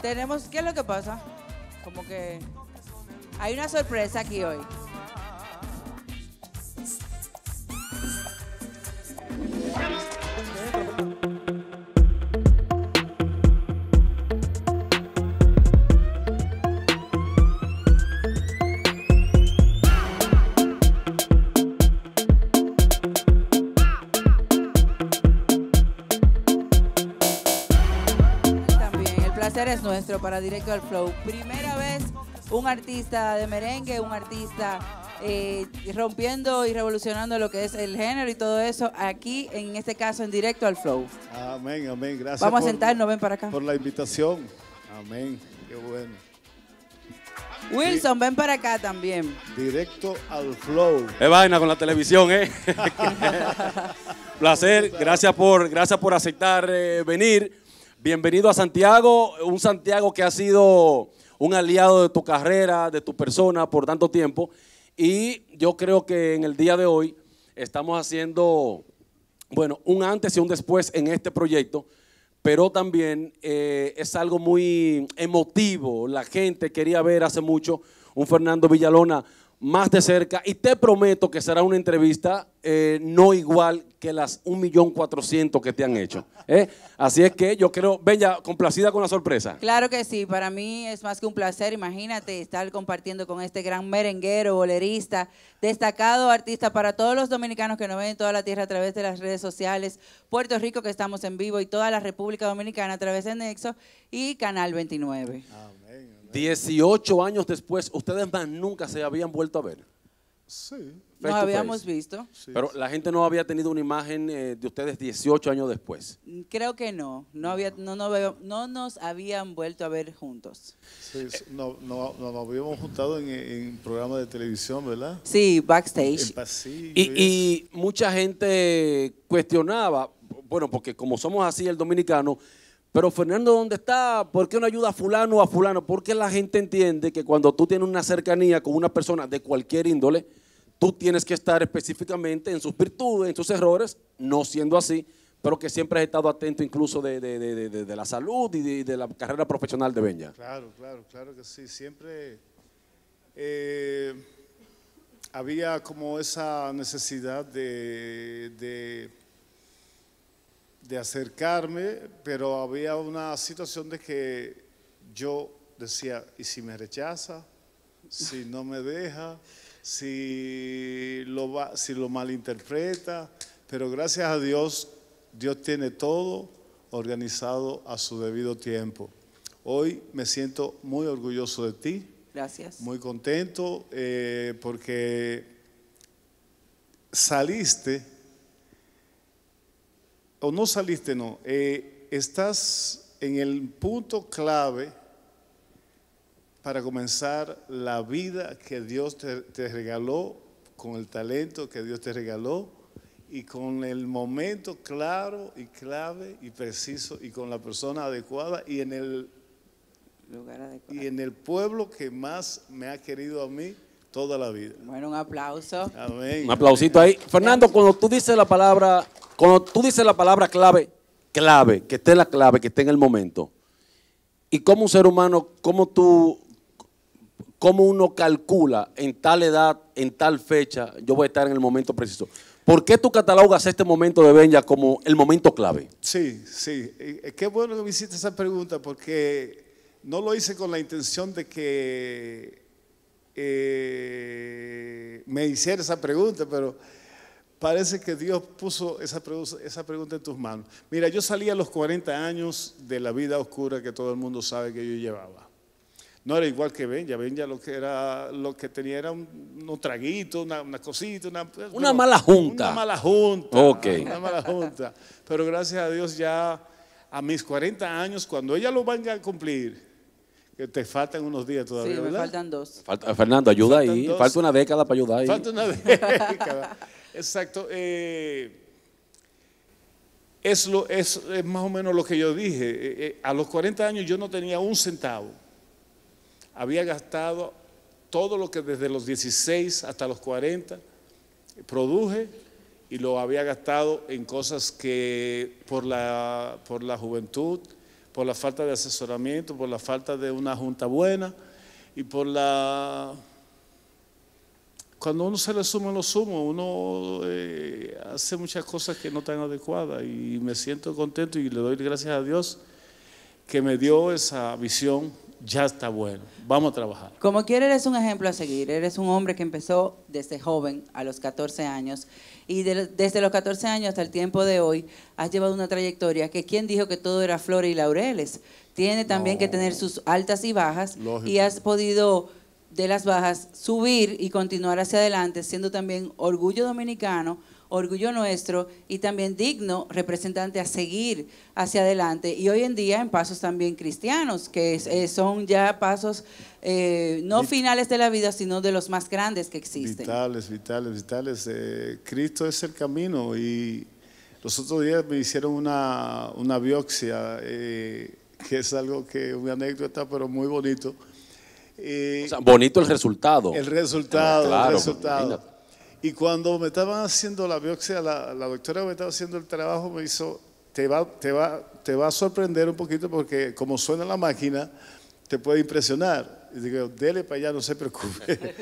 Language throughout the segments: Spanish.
Tenemos, ¿qué es lo que pasa? Como que hay una sorpresa aquí hoy. para Directo al Flow. Primera vez un artista de merengue, un artista eh, rompiendo y revolucionando lo que es el género y todo eso aquí, en este caso, en Directo al Flow. Amén, amén, gracias. Vamos a sentarnos, ven para acá. Por la invitación. Amén, qué bueno. Wilson, ven para acá también. Directo al flow. Es vaina con la televisión, ¿eh? Placer, gracias por, gracias por aceptar eh, venir. Bienvenido a Santiago, un Santiago que ha sido un aliado de tu carrera, de tu persona por tanto tiempo. Y yo creo que en el día de hoy estamos haciendo, bueno, un antes y un después en este proyecto, pero también eh, es algo muy emotivo. La gente quería ver hace mucho un Fernando Villalona más de cerca y te prometo que será una entrevista eh, no igual que las 1.400.000 que te han hecho. ¿eh? Así es que yo creo, Bella, complacida con la sorpresa. Claro que sí, para mí es más que un placer, imagínate, estar compartiendo con este gran merenguero, bolerista, destacado artista para todos los dominicanos que nos ven en toda la tierra a través de las redes sociales, Puerto Rico que estamos en vivo y toda la República Dominicana a través de Nexo y Canal 29. Amén. 18 años después, ustedes más nunca se habían vuelto a ver. Sí no habíamos visto. Pero la gente no había tenido una imagen eh, de ustedes 18 años después. Mm, creo que no. No, había, no, nos habían vuelto a ver juntos. no, nos habíamos juntado en, programas de televisión, ¿verdad? Sí, backstage. y, mucha gente cuestionaba, bueno, porque como somos así el dominicano, pero Fernando, ¿dónde está? ¿Por qué no ayuda a fulano o a fulano? Porque la gente entiende que cuando tú tienes una cercanía con una persona de cualquier índole, Tú tienes que estar específicamente en sus virtudes, en sus errores, no siendo así, pero que siempre has estado atento incluso de, la salud y de, la carrera profesional de Benja. Claro, claro, claro que sí. Siempre eh, había como esa necesidad de, de acercarme, pero había una situación de que yo decía, ¿y si me rechaza? Si no me deja si lo, va, si lo malinterpreta, pero gracias a Dios, Dios tiene todo organizado a su debido tiempo. Hoy me siento muy orgulloso de ti. Gracias. Muy contento eh, porque saliste, o no saliste, no, eh, estás en el punto clave para comenzar la vida que Dios te, regaló, con el talento que Dios te regaló y con el momento claro y clave y preciso y con la persona adecuada y en el Y en el pueblo que más me ha querido a mí toda la vida. Bueno, un aplauso. Amén. Un aplausito ahí. Fernando, cuando tú dices la palabra, cuando tú dices la palabra clave, clave, que esté la clave, que esté en el momento. Y como un ser humano, ¿cómo tú cómo uno calcula en tal edad, en tal fecha, yo voy a estar en el momento preciso. ¿Por qué tú catalogas este momento de Benja como el momento clave? Sí, sí. Eh, eh, qué bueno que me hiciste esa pregunta porque no lo hice con la intención de que eh, me hiciera esa pregunta, pero parece que Dios puso esa, esa pregunta en tus manos. Mira, yo salí a los 40 años de la vida oscura que todo el mundo sabe que yo llevaba. No era igual que Benja, Benja lo que, era, lo que tenía era un, unos traguitos, una, cosita. Una, pues, mala junta. Una mala junta. Una mala junta. Pero gracias a Dios ya a mis 40 años, cuando ella lo venga a cumplir, que te faltan unos días todavía. Sí, me faltan dos. Fernando, ayuda ahí. Falta una década para ayudar ahí. Falta una década. Exacto. Eh, es, lo, es, más o menos lo que yo dije. Eh, eh, a los 40 años yo no tenía un centavo había gastado todo lo que desde los 16 hasta los 40 produje y lo había gastado en cosas que por la, por la juventud, por la falta de asesoramiento, por la falta de una junta buena y por la... Cuando uno se le suma lo sumo, uno eh, hace muchas cosas que no están adecuadas y me siento contento y le doy gracias a Dios que me dio esa visión ya está bueno, vamos a trabajar. Como quiera, eres un ejemplo a seguir. Eres un hombre que empezó desde joven, a los 14 años, y desde los 14 años hasta el tiempo de hoy has llevado una trayectoria que quien dijo que todo era flores y laureles, tiene también que tener sus altas y bajas, y has podido de las bajas subir y continuar hacia adelante, siendo también orgullo dominicano, orgullo nuestro y también digno representante a seguir hacia adelante. Y hoy en día en pasos también cristianos, que eh, son ya pasos eh, no finales de la vida, sino de los más grandes que existen. Vitales, vitales, vitales. Eh, Cristo es el camino y los otros días me hicieron una, una biopsia, que es algo que una anécdota, pero muy bonito. bonito el resultado. El resultado, el resultado. Y cuando me estaban haciendo la biopsia, la, doctora que me estaba haciendo el trabajo me hizo, te va, te, va, te va a sorprender un poquito porque como suena la máquina, te puede impresionar. Y digo, dele para allá, no se preocupe.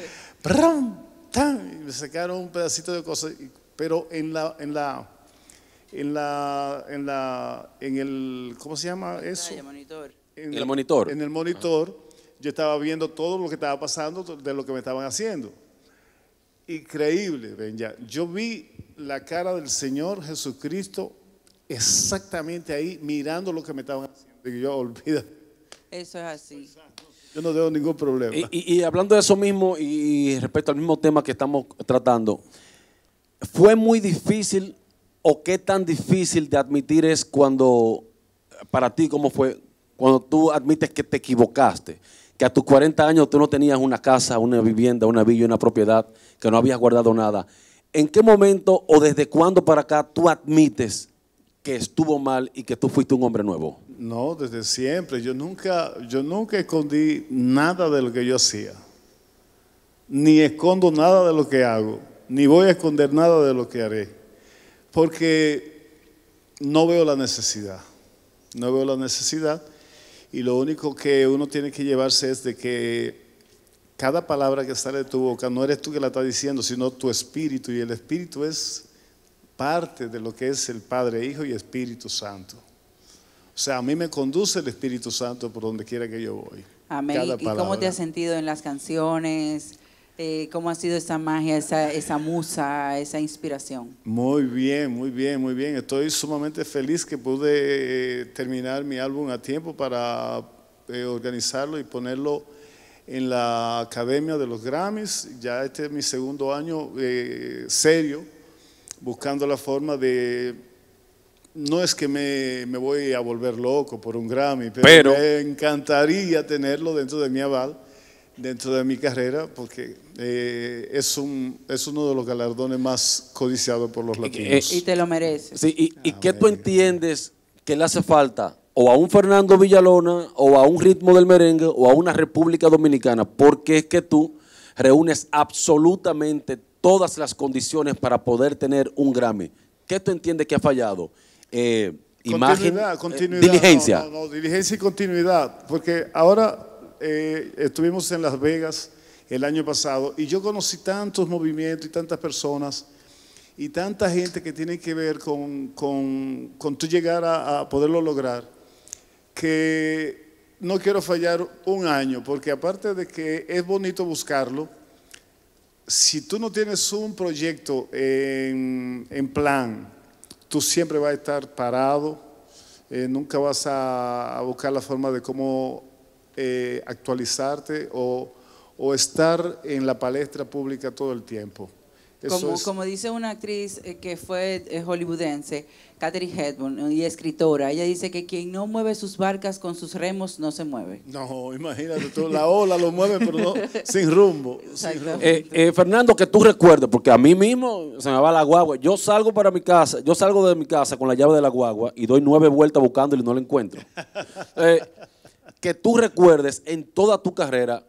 Y me sacaron un pedacito de cosas, pero en la, en la, en la, en la, en el, ¿cómo se llama eso? En el monitor. En el monitor. yo estaba viendo todo lo que estaba pasando, de lo que me estaban haciendo increíble, ya. Yo vi la cara del Señor Jesucristo exactamente ahí, mirando lo que me estaban haciendo. Y yo, olvida. Eso es así. Yo no tengo ningún problema. Y, y, hablando de eso mismo y respecto al mismo tema que estamos tratando, fue muy difícil o qué tan difícil de admitir es cuando, para ti, ¿cómo fue? Cuando tú admites que te equivocaste que a tus 40 años tú no tenías una casa, una vivienda, una villa, una propiedad, que no habías guardado nada. ¿En qué momento o desde cuándo para acá tú admites que estuvo mal y que tú fuiste un hombre nuevo? No, desde siempre. Yo nunca, yo nunca escondí nada de lo que yo hacía. Ni escondo nada de lo que hago. Ni voy a esconder nada de lo que haré. Porque no veo la necesidad. No veo la necesidad y lo único que uno tiene que llevarse es de que cada palabra que sale de tu boca no eres tú que la está diciendo, sino tu espíritu y el espíritu es parte de lo que es el Padre, Hijo y Espíritu Santo. O sea, a mí me conduce el Espíritu Santo por donde quiera que yo voy. Amén. ¿Y cómo te has sentido en las canciones? Eh, ¿Cómo ha sido esa magia, esa, musa, esa inspiración? Muy bien, muy bien, muy bien. Estoy sumamente feliz que pude eh, terminar mi álbum a tiempo para eh, organizarlo y ponerlo en la Academia de los Grammys. Ya este es mi segundo año serio, buscando la forma de... No es que me, voy a volver loco por un Grammy, pero, pero me encantaría tenerlo dentro de mi aval dentro de mi carrera porque eh, es, un, es uno de los galardones más codiciados por los latinos. Eh, y te lo mereces. Sí, ¿Y, qué ah, tú entiendes que le hace falta o a un Fernando Villalona o a un ritmo del merengue o a una República Dominicana? Porque es que tú reúnes absolutamente todas las condiciones para poder tener un Grammy. ¿Qué tú entiendes que ha fallado? Eh, imagen, eh, diligencia. no, diligencia y continuidad, porque ahora eh, estuvimos en Las Vegas el año pasado y yo conocí tantos movimientos y tantas personas y tanta gente que tiene que ver con, con, tú llegar a, poderlo lograr, que no quiero fallar un año, porque aparte de que es bonito buscarlo, si tú no tienes un proyecto en, plan, tú siempre vas a estar parado, eh, nunca vas a buscar la forma de cómo eh, actualizarte o, estar en la palestra pública todo el tiempo. como, dice una actriz eh, que fue eh, hollywoodense, Catherine Hepburn, y escritora, ella dice que quien no mueve sus barcas con sus remos no se mueve. No, imagínate tú, la ola lo mueve, pero sin rumbo. Fernando, que tú recuerdes, porque a mí mismo se me va la guagua. Yo salgo para mi casa, yo salgo de mi casa con la llave de la guagua y doy nueve vueltas buscándole y no la encuentro. que tú recuerdes en toda tu carrera,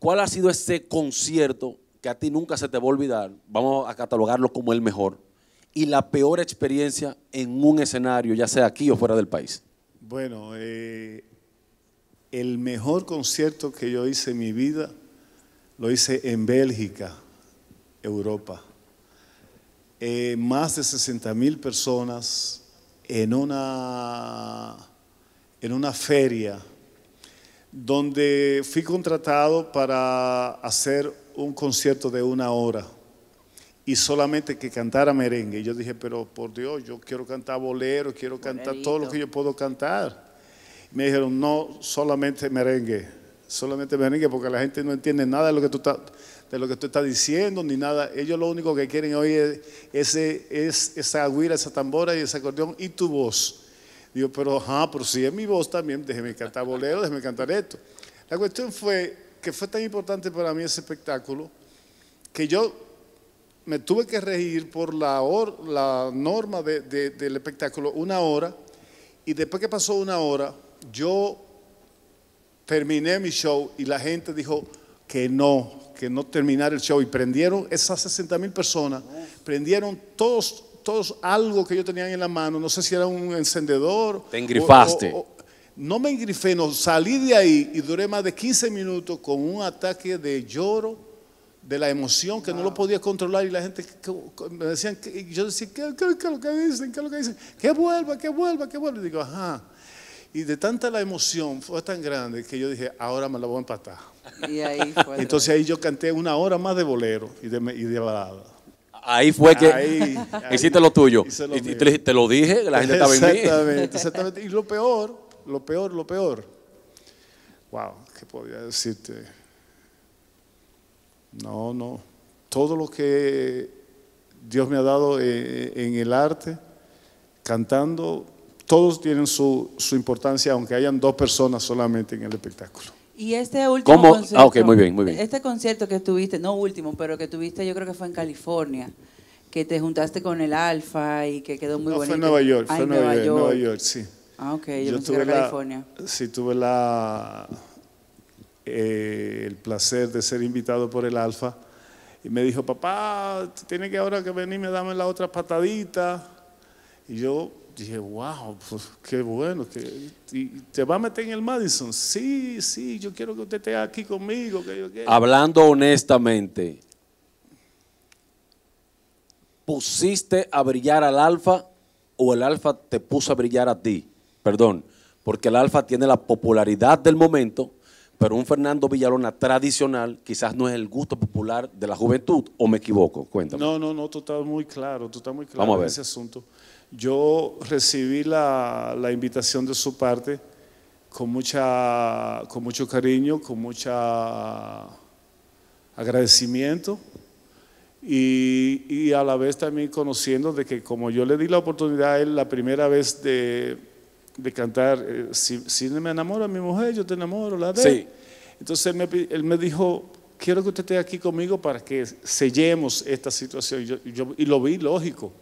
¿cuál ha sido ese concierto que a ti nunca se te va a olvidar? Vamos a catalogarlo como el mejor. Y la peor experiencia en un escenario, ya sea aquí o fuera del país. Bueno, eh, el mejor concierto que yo hice en mi vida lo hice en Bélgica, Europa. Eh, más de 60 mil personas en una, en una feria donde fui contratado para hacer un concierto de una hora y solamente que cantara merengue. yo dije, pero por Dios, yo quiero cantar bolero, quiero cantar todo lo que yo puedo cantar. Me dijeron, no, solamente merengue, solamente merengue, porque la gente no entiende nada de lo que tú estás de lo que diciendo, ni nada. Ellos lo único que quieren hoy es, ese, es esa agüira, esa tambora y ese acordeón y tu voz. Digo, pero ajá, pero si es mi voz también, déjeme cantar bolero, déjeme cantar esto. La cuestión fue que fue tan importante para mí ese espectáculo que yo me tuve que regir por la, la norma del espectáculo una hora y después que pasó una hora, yo terminé mi show y la gente dijo que no, que no terminar el show. Y prendieron esas 60 mil personas, prendieron todos todos algo que yo tenía en la mano, no sé si era un encendedor. Te engrifaste. no me engrifé, no, salí de ahí y duré más de 15 minutos con un ataque de lloro, de la emoción que no lo podía controlar y la gente me decían, yo decía, ¿Qué, es lo que dicen? ¿Qué es lo que dicen? Que vuelva, que vuelva, que vuelva. Y digo, ajá. Y de tanta la emoción fue tan grande que yo dije, ahora me la voy a empatar. Y ahí fue Entonces ahí yo canté una hora más de bolero y de balada ahí fue que hiciste lo tuyo. y, te, lo dije, la gente estaba en Exactamente, exactamente. Y lo peor, lo peor, lo peor. Wow, ¿qué podía decirte? No, no. Todo lo que Dios me ha dado eh, eh, en el arte, cantando, todos tienen su, su importancia, aunque hayan dos personas solamente en el espectáculo. Y este último ah, concierto. Ah, muy bien, muy bien. Este concierto que tuviste, no último, pero que tuviste, yo creo que fue en California, que te juntaste con el Alfa y que quedó muy no, Fue en Nueva York, ah, fue en Nueva, York, Nueva York, sí. Ah, ok, yo, yo tuve en California. Sí, tuve la, eh, el placer de ser invitado por el Alfa y me dijo, papá, tiene que ahora que venir me dame la otra patadita. Y yo dije, wow, pues, qué bueno. Que, ¿Te va a meter en el Madison? Sí, sí, yo quiero que usted esté aquí conmigo. Hablando honestamente, ¿pusiste a brillar al alfa o el alfa te puso a brillar a ti? Perdón, porque el alfa tiene la popularidad del momento, pero un Fernando Villalona tradicional quizás no es el gusto popular de la juventud, o me equivoco, cuéntame. No, no, no, tú estás muy claro, tú estás muy claro Vamos a ver. ese asunto. Yo recibí la, invitación de su parte con, mucho cariño, con mucho agradecimiento y, a la vez también conociendo de que como yo le di la oportunidad a él la primera vez de, cantar, eh, si, si, me enamoro a mi mujer, yo te enamoro, la de. Entonces él me, dijo, quiero que usted esté aquí conmigo para que sellemos esta situación. y lo vi lógico.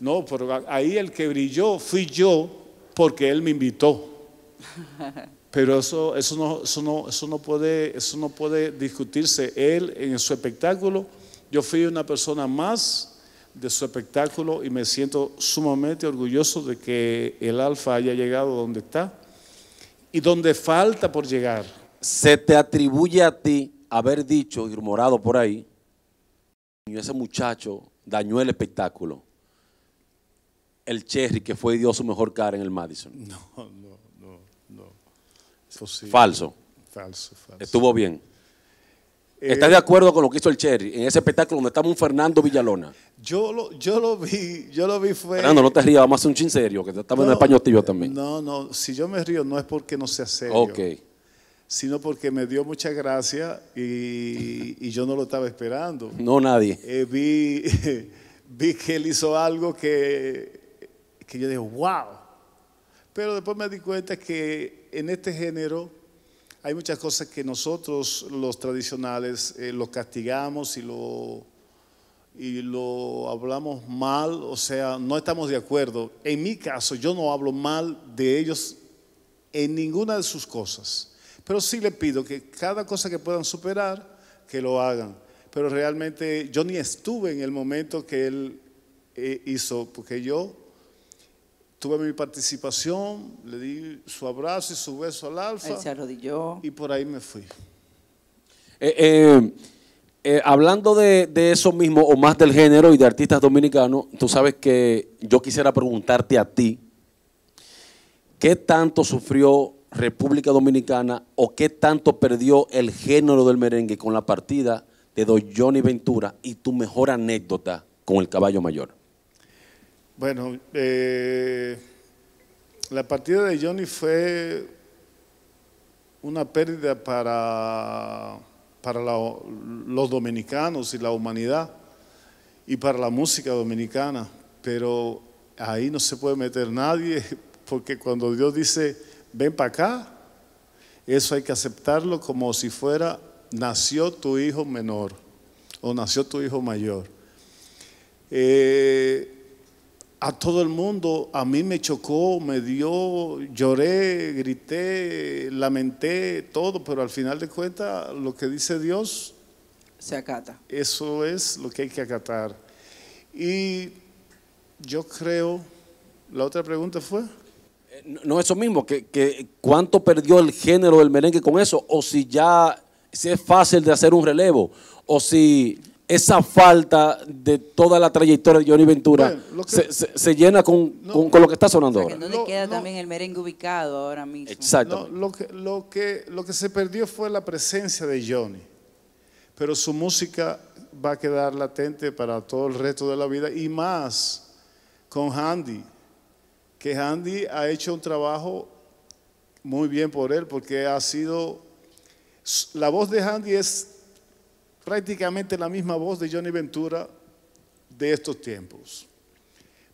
No, pero ahí el que brilló fui yo porque él me invitó. Pero eso, eso, no, eso, no, eso, no puede, eso no puede discutirse. Él en su espectáculo, yo fui una persona más de su espectáculo y me siento sumamente orgulloso de que el Alfa haya llegado donde está y donde falta por llegar. Se te atribuye a ti haber dicho y rumorado por ahí, ese muchacho dañó el espectáculo el Cherry que fue y dio su mejor cara en el Madison. No, no, no, no. Falso. Falso, falso. Estuvo bien. Eh, ¿Estás de acuerdo con lo que hizo el Cherry en ese espectáculo donde estaba un Fernando Villalona? Yo lo, yo lo vi, yo lo vi fue... Fernando, no te rías, vamos a hacer un chin serio, que estamos estaba en el paño tío también. No, no, si yo me río no es porque no sea serio. Ok. Sino porque me dio mucha gracia y, yo no lo estaba esperando. No, nadie. Eh, vi, vi que él hizo algo que que yo digo, wow. Pero después me di cuenta que en este género hay muchas cosas que nosotros los tradicionales eh, lo castigamos y lo, y lo hablamos mal, o sea, no estamos de acuerdo. En mi caso, yo no hablo mal de ellos en ninguna de sus cosas, pero sí le pido que cada cosa que puedan superar, que lo hagan. Pero realmente yo ni estuve en el momento que él eh, hizo, porque yo Tuve mi participación, le di su abrazo y su beso al alfa. se arrodilló. Y por ahí me fui. Eh, eh, eh, hablando de, de, eso mismo, o más del género y de artistas dominicanos, tú sabes que yo quisiera preguntarte a ti, ¿qué tanto sufrió República Dominicana o qué tanto perdió el género del merengue con la partida de Don Johnny Ventura y tu mejor anécdota con el caballo mayor? Bueno, eh, la partida de Johnny fue una pérdida para, para los dominicanos y la humanidad y para la música dominicana, pero ahí no se puede meter nadie, porque cuando Dios dice, ven para acá, eso hay que aceptarlo como si fuera, nació tu hijo menor o nació tu hijo mayor. Eh, a todo el mundo, a mí me chocó, me dio, lloré, grité, lamenté, todo, pero al final de cuentas lo que dice Dios se acata. Eso es lo que hay que acatar. Y yo creo, la otra pregunta fue... Eh, no eso mismo, que, cuánto perdió el género del merengue con eso, o si ya si es fácil de hacer un relevo, o si esa falta de toda la trayectoria de Johnny Ventura se, llena con, lo que está sonando ahora. ¿Dónde queda también el merengue ubicado ahora mismo? Exacto. lo, que, lo, que, lo que se perdió fue la presencia de Johnny, pero su música va a quedar latente para todo el resto de la vida y más con Handy, que Handy ha hecho un trabajo muy bien por él porque ha sido, la voz de Handy es prácticamente la misma voz de Johnny Ventura de estos tiempos.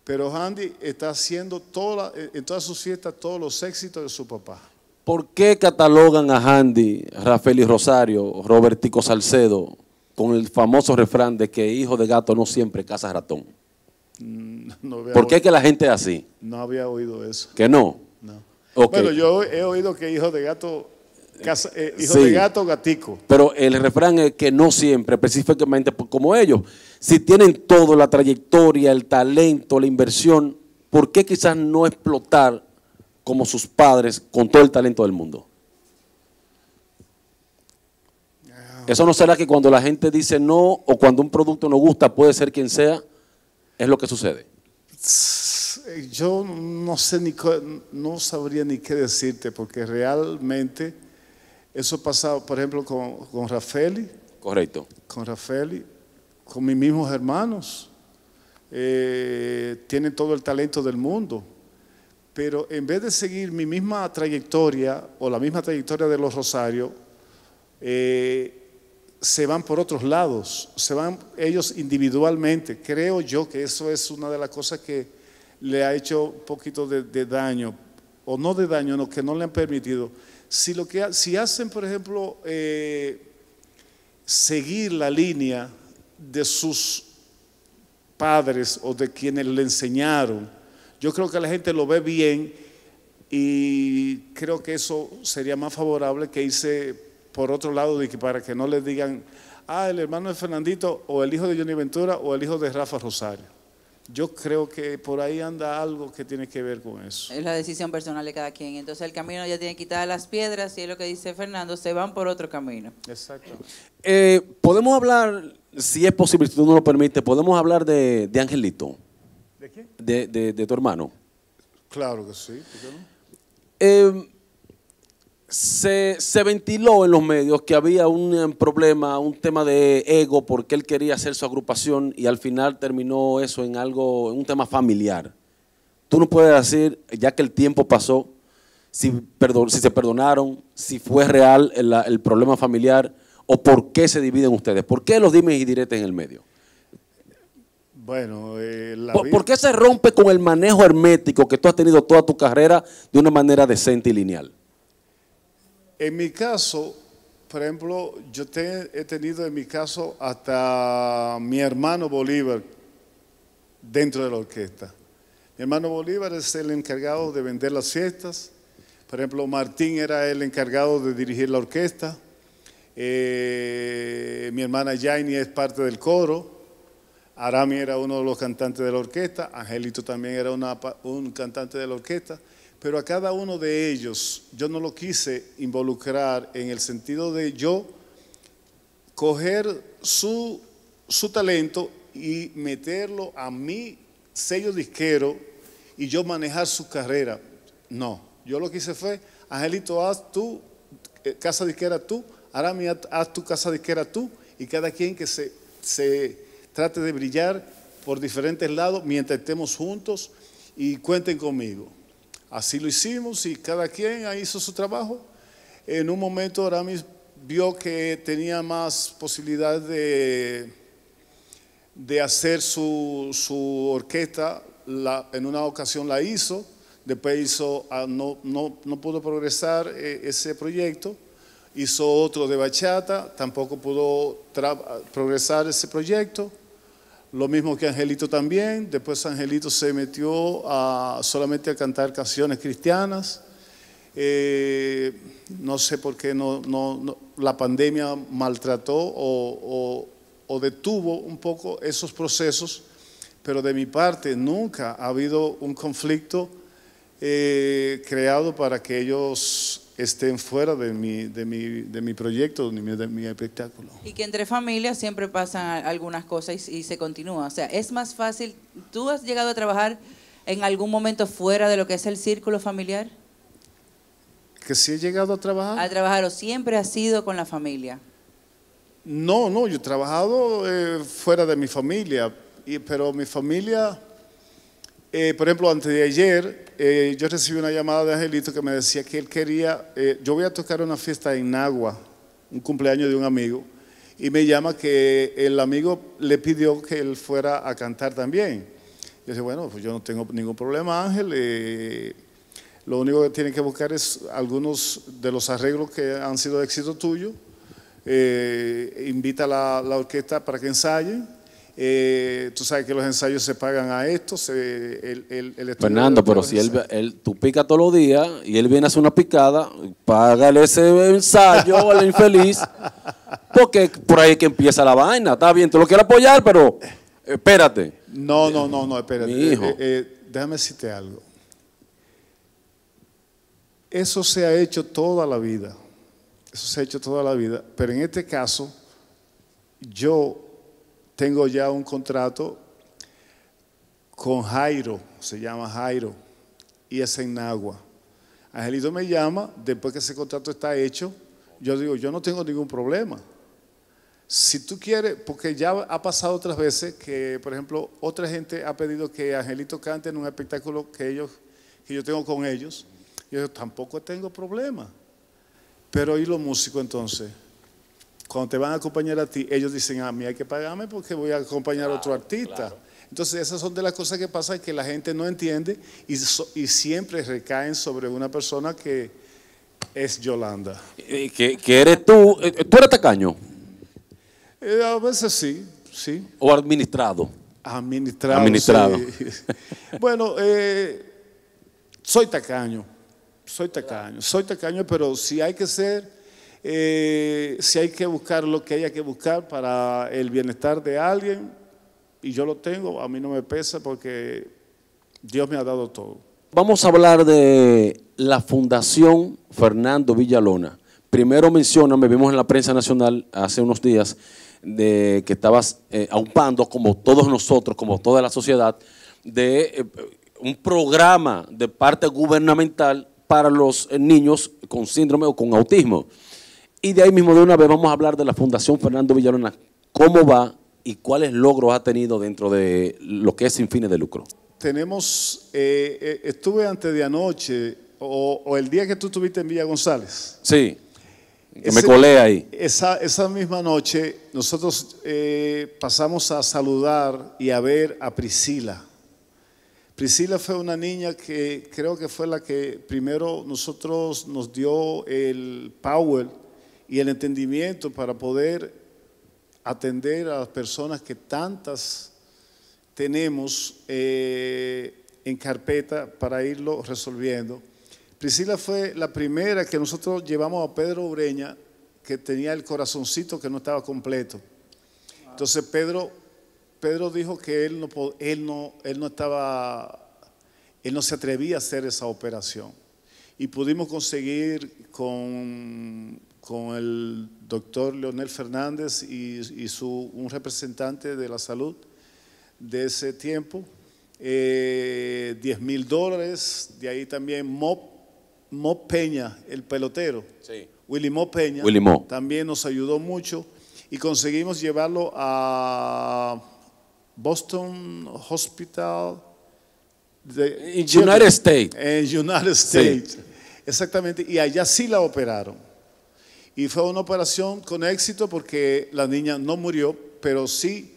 Pero Andy está haciendo toda, en todas sus fiestas todos los éxitos de su papá. ¿Por qué catalogan a Andy, Rafael y Rosario, Robertico Salcedo, con el famoso refrán de que hijo de gato no siempre caza ratón? Mm, no ¿Por qué que la gente es así? No había oído eso. ¿Que no? No. Bueno, yo he oído que hijo de gato eh, eh, hijo de gato, gatico. Pero el refrán es que no siempre, específicamente pues, como ellos, si tienen toda la trayectoria, el talento, la inversión, ¿por qué quizás no explotar como sus padres con todo el talento del mundo? Ah. Eso no será que cuando la gente dice no o cuando un producto no gusta, puede ser quien sea, es lo que sucede. Eh, yo no sé ni no sabría ni qué decirte porque realmente eso pasado, por ejemplo, con, con Correcto. Con Rafaeli, con mis mismos hermanos. Eh, tienen todo el talento del mundo. Pero en vez de seguir mi misma trayectoria o la misma trayectoria de los Rosarios, eh, se van por otros lados, se van ellos individualmente. Creo yo que eso es una de las cosas que le ha hecho un poquito de, de daño, o no de daño, no, que no le han permitido si, hacen, por ejemplo, eh, seguir la línea de sus padres o de quienes le enseñaron, yo creo que la gente lo ve bien y creo que eso sería más favorable que irse por otro lado que para que no le digan, ah, el hermano de Fernandito o el hijo de Johnny Ventura o el hijo de Rafa Rosario. Yo creo que por ahí anda algo que tiene que ver con eso. Es la decisión personal de cada quien. Entonces el camino ya tiene quitar las piedras y es lo que dice Fernando, se van por otro camino. Exacto. Eh, podemos hablar, si es posible, si tú no lo permites, podemos hablar de, de Angelito. ¿De qué? De, tu hermano. Claro que sí. ¿por eh, se, ventiló en los medios que había un eh, problema, un tema de ego, porque él quería hacer su agrupación y al final terminó eso en algo, en un tema familiar. Tú no puedes decir, ya que el tiempo pasó, si, si se perdonaron, si fue real el, problema familiar o por qué se dividen ustedes. ¿Por qué los dime y diréte en el medio? Bueno, eh, la ¿Por qué se rompe con el manejo hermético que tú has tenido toda tu carrera de una manera decente y lineal? En mi caso, por ejemplo, yo he tenido en mi caso hasta mi hermano Bolívar dentro de la orquesta. Mi hermano Bolívar es el encargado de vender las fiestas. Por ejemplo, Martín era el encargado de dirigir la orquesta. Eh, mi hermana Jaini es parte del coro. Arami era uno de los cantantes de la orquesta. Angelito también era un cantante de la orquesta pero a cada uno de ellos yo no lo quise involucrar en el sentido de yo coger su, talento y meterlo a mi sello disquero y yo manejar su carrera. No, yo lo que hice fue, Angelito, haz tu eh, casa disquera tú, Arami, haz, tu casa disquera tú, y cada quien que se, se trate de brillar por diferentes lados mientras estemos juntos y cuenten conmigo. Así lo hicimos y cada quien hizo su trabajo. En un momento Aramis vio que tenía más posibilidad de, de hacer su, orquesta, en una ocasión la hizo, después hizo, ah, no, no, no pudo progresar eh, ese proyecto, hizo otro de bachata, tampoco pudo ah, progresar ese proyecto. Lo mismo que Angelito también. Después Angelito se metió a, solamente a cantar canciones cristianas. Eh, no sé por qué no, la pandemia maltrató o, detuvo un poco esos procesos, pero de mi parte nunca ha habido un conflicto eh, creado para que ellos estén fuera de mi, de mi, proyecto, ni de, mi espectáculo. Y que entre familias siempre pasan algunas cosas y, se continúa. O sea, es más fácil. ¿Tú has llegado a trabajar en algún momento fuera de lo que es el círculo familiar? ¿Que sí he llegado a trabajar? A trabajar o siempre ha sido con la familia. No, no, yo he trabajado eh, fuera de mi familia, y, pero mi familia eh, por ejemplo, antes de ayer, eh, yo recibí una llamada de Angelito que me decía que él quería, eh, yo voy a tocar una fiesta en Nagua, un cumpleaños de un amigo, y me llama que el amigo le pidió que él fuera a cantar también. Yo dije, bueno, pues yo no tengo ningún problema, Ángel. lo único que tienen que buscar es algunos de los arreglos que han sido de éxito tuyo. invita a la, la orquesta para que ensayen eh, tú sabes que los ensayos se pagan a esto. el, el, Fernando, pero si él, tú picas todos los días y él viene a hacer una picada, págale ese ensayo al infeliz, porque por ahí es que empieza la vaina. Está bien, tú lo quiero apoyar, pero espérate. No, no, no, no, espérate. Mi eh, hijo. Eh, déjame decirte algo. Eso se ha hecho toda la vida. Eso se ha hecho toda la vida. Pero en este caso, yo tengo ya un contrato con Jairo, se llama Jairo, y es en Nagua. Angelito me llama, después que ese contrato está hecho, yo digo, yo no tengo ningún problema. Si tú quieres, porque ya ha pasado otras veces que, por ejemplo, otra gente ha pedido que Angelito cante en un espectáculo que, ellos, que yo tengo con ellos. Yo digo, tampoco tengo problema. Pero ¿y los músicos entonces? Cuando te van a acompañar a ti, ellos dicen, a mí hay que pagarme porque voy a acompañar a otro artista. Entonces esas son de las cosas que pasa que la gente no entiende y, siempre recaen sobre una persona que es Yolanda. Eh, ¿Qué eres tú? Eh, ¿Tú eres tacaño? Eh, a veces sí, sí. ¿O administrado? Administrado. Administrado. bueno, soy tacaño, soy tacaño, soy tacaño, pero si hay que ser eh, si hay que buscar lo que haya que buscar para el bienestar de alguien, y yo lo tengo, a mí no me pesa porque Dios me ha dado todo. Vamos a hablar de la Fundación Fernando Villalona. Primero menciona, me vimos en la prensa nacional hace unos días, de que estabas eh, aupando, como todos nosotros, como toda la sociedad, de eh, un programa de parte gubernamental para los niños con síndrome o con autismo. Y de ahí mismo de una vez vamos a hablar de la Fundación Fernando Villalona, cómo va y cuáles logros ha tenido dentro de lo que es sin fines de lucro. Tenemos, eh, eh, estuve antes de anoche o, el día que tú estuviste en Villa González. Sí, que me colé ahí. Esa, misma noche nosotros eh, pasamos a saludar y a ver a Priscila. Priscila fue una niña que creo que fue la que primero nosotros nos dio el power y el entendimiento para poder atender a las personas que tantas tenemos eh, en carpeta para irlo resolviendo. Priscila fue la primera que nosotros llevamos a Pedro Ureña, que tenía el corazoncito que no estaba completo. Entonces Pedro, Pedro dijo que él no, él, no, él no estaba, él no se atrevía a hacer esa operación. Y pudimos conseguir con con el doctor Leonel Fernández y, su, un representante de la salud de ese tiempo, 10 eh, mil dólares, de ahí también Mo Peña, el pelotero, Willy Mo Peña, también nos ayudó mucho y conseguimos llevarlo a Boston Hospital. De, en United States. En United States, exactamente, y allá sí la operaron. Y fue una operación con éxito porque la niña no murió, pero sí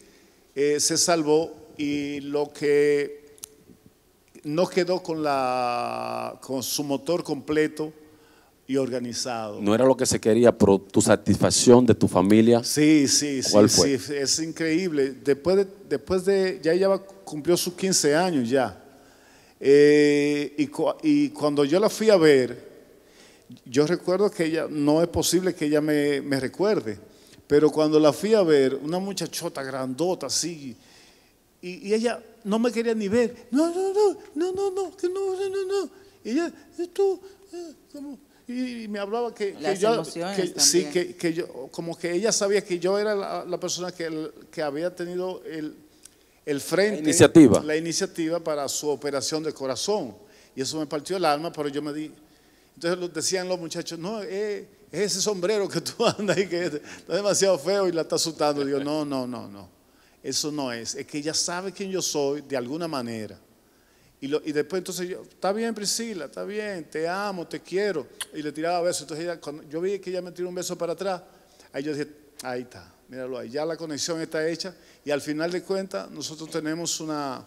eh, se salvó y lo que no quedó con, la, con su motor completo y organizado. No era lo que se quería, pero tu satisfacción de tu familia. Sí, sí, sí, es increíble. Después de, después de ya ella cumplió sus 15 años ya. Eh, y, y, cuando yo la fui a ver, yo recuerdo que ella, no es posible que ella me, me recuerde, pero cuando la fui a ver, una muchachota grandota así, y, ella no me quería ni ver, no, no, no, no, no, no, que no, no, no, no. Y ella, tú, eh, y, me hablaba que, que yo, sí, que, que, yo, como que ella sabía que yo era la, persona que, que había tenido el, el frente, la iniciativa. la iniciativa para su operación de corazón. Y eso me partió el alma, pero yo me di, entonces decían los muchachos, no, eh, es ese sombrero que tú andas y que está demasiado feo y la está asustando. Digo, no, no, no, no. Eso no es. Es que ella sabe quién yo soy de alguna manera. Y, después entonces yo, está bien Priscila, está bien, te amo, te quiero. Y le tiraba besos. Entonces ella, yo vi que ella me tiró un beso para atrás, ahí yo dije, ahí está, míralo ahí. Ya la conexión está hecha. Y al final de cuentas, nosotros tenemos una,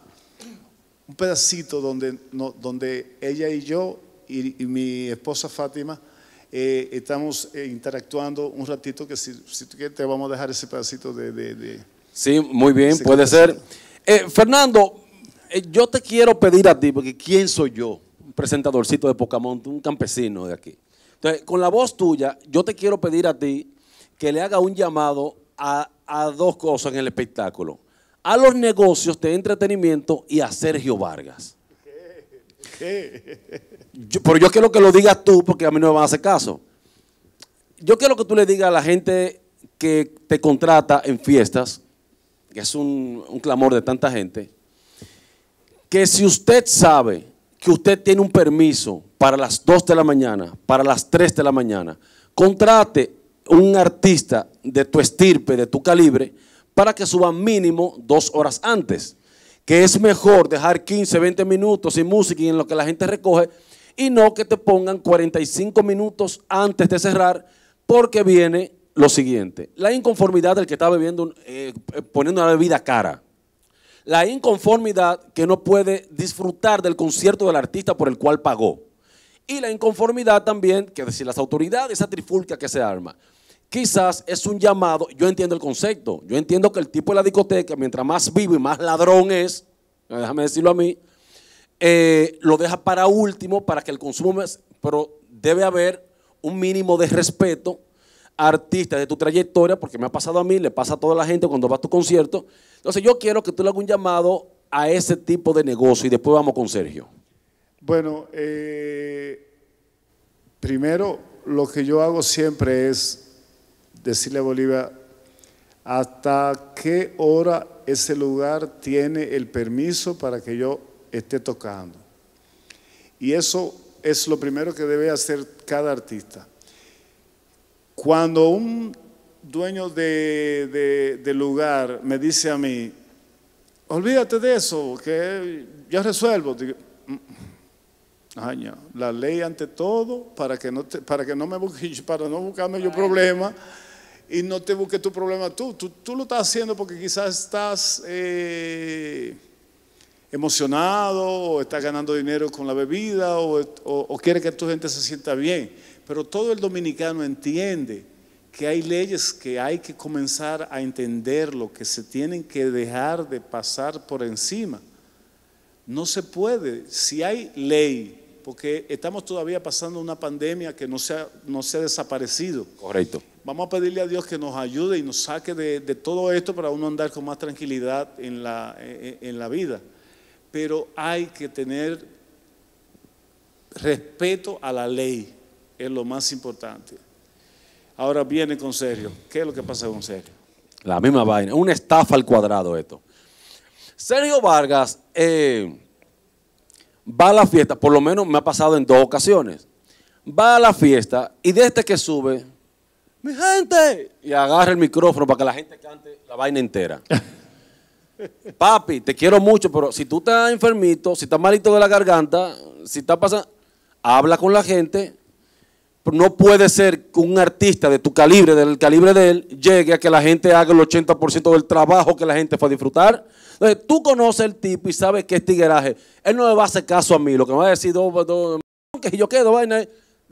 un pedacito donde, donde ella y yo y, mi esposa Fátima, eh, estamos eh, interactuando un ratito, que si, te vamos a dejar ese pedacito de... sí, muy bien, puede ser. Eh, Fernando, yo te quiero pedir a ti, porque ¿quién soy yo? Un presentadorcito de Pokémon, un campesino de aquí. Entonces, con la voz tuya, yo te quiero pedir a ti que le haga un llamado a, a dos cosas en el espectáculo. A los negocios de entretenimiento y a Sergio Vargas. ¿Qué? ¿Qué? pero yo quiero que lo digas tú porque a mí no me van a hacer caso. Yo quiero que tú le digas a la gente que te contrata en fiestas, que es un, un clamor de tanta gente, que si usted sabe que usted tiene un permiso para las 2 de la mañana, para las 3 de la mañana, contrate un artista de tu estirpe, de tu calibre, para que suba mínimo dos horas antes. Que es mejor dejar 15, 20 minutos sin música y en lo que la gente recoge y no que te pongan 45 minutos antes de cerrar porque viene lo siguiente, la inconformidad del que está bebiendo, eh, eh, poniendo una bebida cara. La inconformidad que no puede disfrutar del concierto del artista por el cual pagó. Y la inconformidad también, que decir, las autoridades, esa trifulca que se arma. Quizás es un llamado, yo entiendo el concepto, yo entiendo que el tipo de la discoteca, mientras más vivo y más ladrón es, déjame decirlo a mí, eh, lo deja para último para que el consumo, pero debe haber un mínimo de respeto a artistas de tu trayectoria, porque me ha pasado a mí, le pasa a toda la gente cuando va a tu concierto. Entonces yo quiero que tú le hagas un llamado a ese tipo de negocio y después vamos con Sergio. Bueno, eh, primero lo que yo hago siempre es decirle a Bolivia hasta qué hora ese lugar tiene el permiso para que yo esté tocando. Y eso es lo primero que debe hacer cada artista. Cuando un dueño de, lugar me dice a mí, olvídate de eso, que yo resuelvo. Digo, mm, mm, la ley ante todo para que no te, para que no me busque, para no buscarme yo problema y no te busque tu problema tú. tú. lo estás haciendo porque quizás estás eh, emocionado o está ganando dinero con la bebida o, quiere que tu gente se sienta bien. Pero todo el dominicano entiende que hay leyes que hay que comenzar a entender lo que se tienen que dejar de pasar por encima. No se puede, si hay ley, porque estamos todavía pasando una pandemia que no se ha, no se ha desaparecido. Correcto. Vamos a pedirle a Dios que nos ayude y nos saque de, todo esto para uno andar con más tranquilidad en la, en la vida pero hay que tener respeto a la ley, es lo más importante. Ahora viene con Sergio, ¿Qué es lo que pasa con Sergio? La misma vaina, una estafa al cuadrado esto. Sergio Vargas eh, va a la fiesta, por lo menos me ha pasado en dos ocasiones. Va a la fiesta y desde este que sube, mi gente, y agarra el micrófono para que la gente cante la vaina entera. Papi, te quiero mucho, pero si tú estás enfermito, si estás malito de la garganta, si estás pasando, habla con la gente. No puede ser que un artista de tu calibre, del calibre de él, llegue a que la gente haga el 80% del trabajo que la gente fue a disfrutar. Entonces, tú conoces el tipo y sabes que es tigueraje. Él no le va a hacer caso a mí, lo que me va a decir, do, yo quedo, vaina.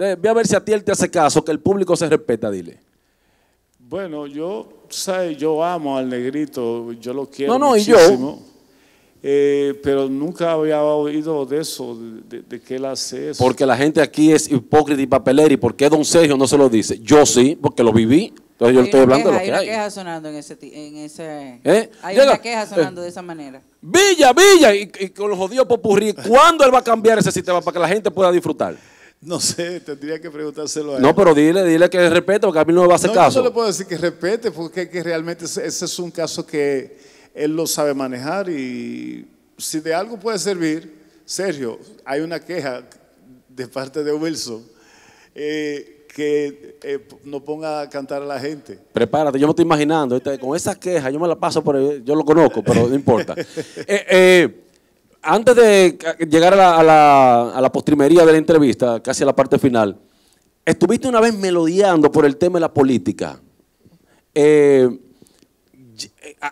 Eh, ve a ver si a ti él te hace caso, que el público se respeta, dile. Bueno, yo, sé, Yo amo al negrito, yo lo quiero no, muchísimo. yo. Eh, pero nunca había oído de eso, de, que él hace eso. Porque la gente aquí es hipócrita y papelera. ¿Y por qué don Sergio no se lo dice? Yo sí, porque lo viví. Entonces yo estoy hablando de lo que hay. Hay una queja sonando en ese. En ese ¿Eh? Hay queja sonando de esa manera. Villa, Villa, y, con los jodidos popurrí. ¿Cuándo él va a cambiar ese sistema para que la gente pueda disfrutar? No sé, tendría que preguntárselo a él. No, pero dile, dile que respete, porque a mí no me va a hacer no, caso. Yo no le puedo decir que respete, porque que realmente ese, es un caso que él lo sabe manejar y si de algo puede servir, Sergio, hay una queja de parte de Wilson eh, que eh, no ponga a cantar a la gente. Prepárate, yo me estoy imaginando, con esa queja, yo me la paso por, yo lo conozco, pero no importa. eh, eh antes de llegar a la, postrimería de la entrevista, casi a la parte final, estuviste una vez melodeando por el tema de la política. Eh,